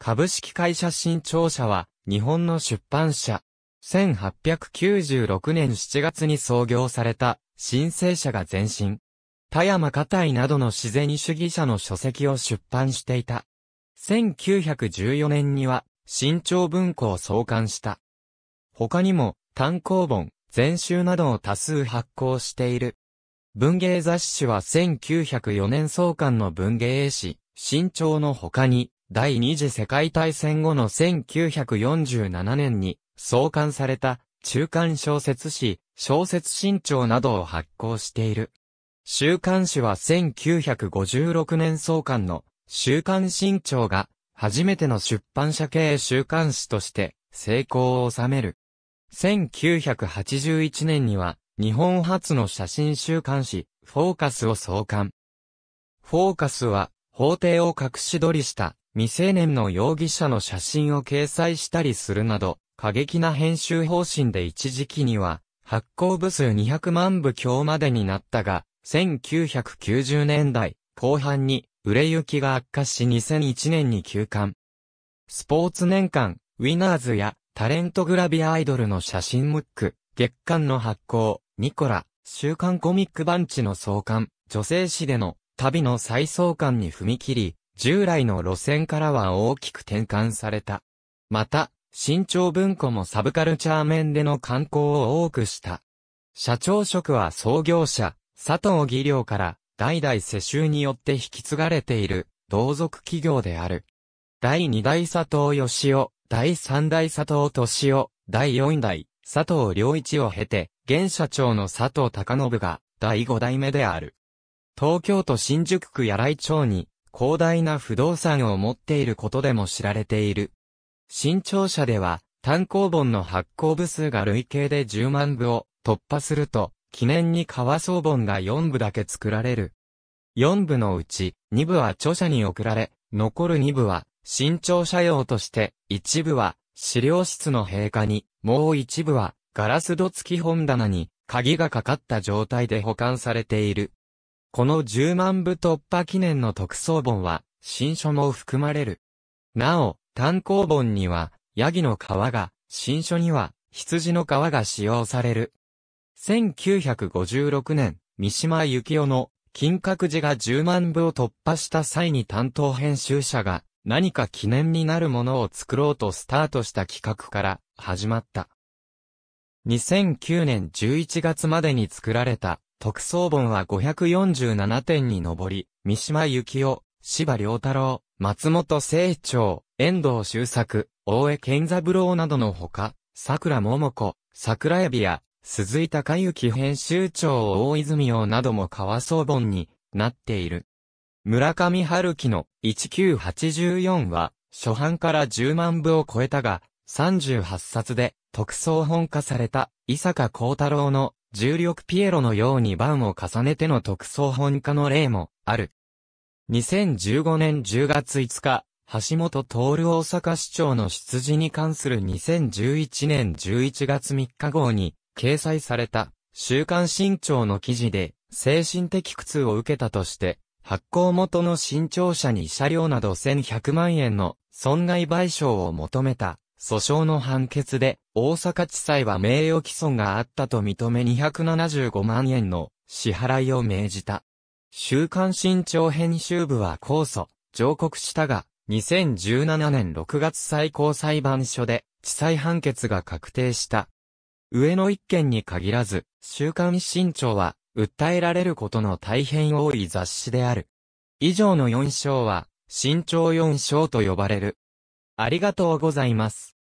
株式会社新潮社は、日本の出版社。1896年7月に創業された、新生社が前身。田山家台などの自然主義者の書籍を出版していた。1914年には、新潮文庫を創刊した。他にも、単行本、全集などを多数発行している。文芸雑誌は1904年創刊の文芸絵師、新潮の他に、第二次世界大戦後の1947年に創刊された中間小説誌、小説新潮などを発行している。週刊誌は1956年創刊の週刊新潮が初めての出版社系週刊誌として成功を収める。1981年には日本初の写真週刊誌フォーカスを創刊。フォーカスは法廷を隠し撮りした未成年の容疑者の写真を掲載したりするなど、過激な編集方針で一時期には、発行部数200万部強までになったが、1990年代後半に売れ行きが悪化し2001年に休刊。スポーツ年間、ウィナーズやタレントグラビアアイドルの写真ムック、月刊の発行、ニコラ、週刊コミックバンチの創刊、女性誌での旅の再創刊に踏み切り、従来の路線からは大きく転換された。また、新潮文庫もサブカルチャー面での観光を多くした。社長職は創業者、佐藤義良から代々世襲によって引き継がれている同族企業である。第二代佐藤義雄、第三代佐藤敏夫、第四代佐藤良一を経て、現社長の佐藤隆信が第五代目である。東京都新宿区柳井町に広大な不動産を持っていることでも知られている。新潮社では、単行本の発行部数が累計で10万部を突破すると、記念に革総本が4部だけ作られる。4部のうち、2部は著者に送られ、残る2部は、新潮社用として、一部は、資料室の閉下に、もう一部は、ガラス戸付き本棚に、鍵がかかった状態で保管されている。この10万部突破記念の特装本は、新書も含まれる。なお、単行本には、ヤギの皮が、新書には、羊の皮が使用される。1956年、三島幸紀夫の、金閣寺が10万部を突破した際に担当編集者が、何か記念になるものを作ろうとスタートした企画から、始まった。2009年11月までに作られた特捜本は547点に上り、三島幸紀夫、芝良太郎、松本清張、遠藤修作、大江健三郎などのほか、桜桃子、桜エビや、鈴井隆之編集長大泉洋なども川総本になっている。村上春樹の1984は、初版から10万部を超えたが、38冊で特装本化された伊坂幸太郎の重力ピエロのように番を重ねての特捜本化の例もある。2015年10月5日、橋本徹大阪市長の出自に関する2011年11月3日号に掲載された週刊新潮の記事で精神的苦痛を受けたとして発行元の新潮社に車両など1100万円の損害賠償を求めた訴訟の判決で、大阪地裁は名誉毀損があったと認め275万円の支払いを命じた。週刊新潮編集部は控訴、上告したが、2017年6月最高裁判所で、地裁判決が確定した。上の一件に限らず、週刊新潮は、訴えられることの大変多い雑誌である。以上の4章は、新潮4章と呼ばれる。ありがとうございます。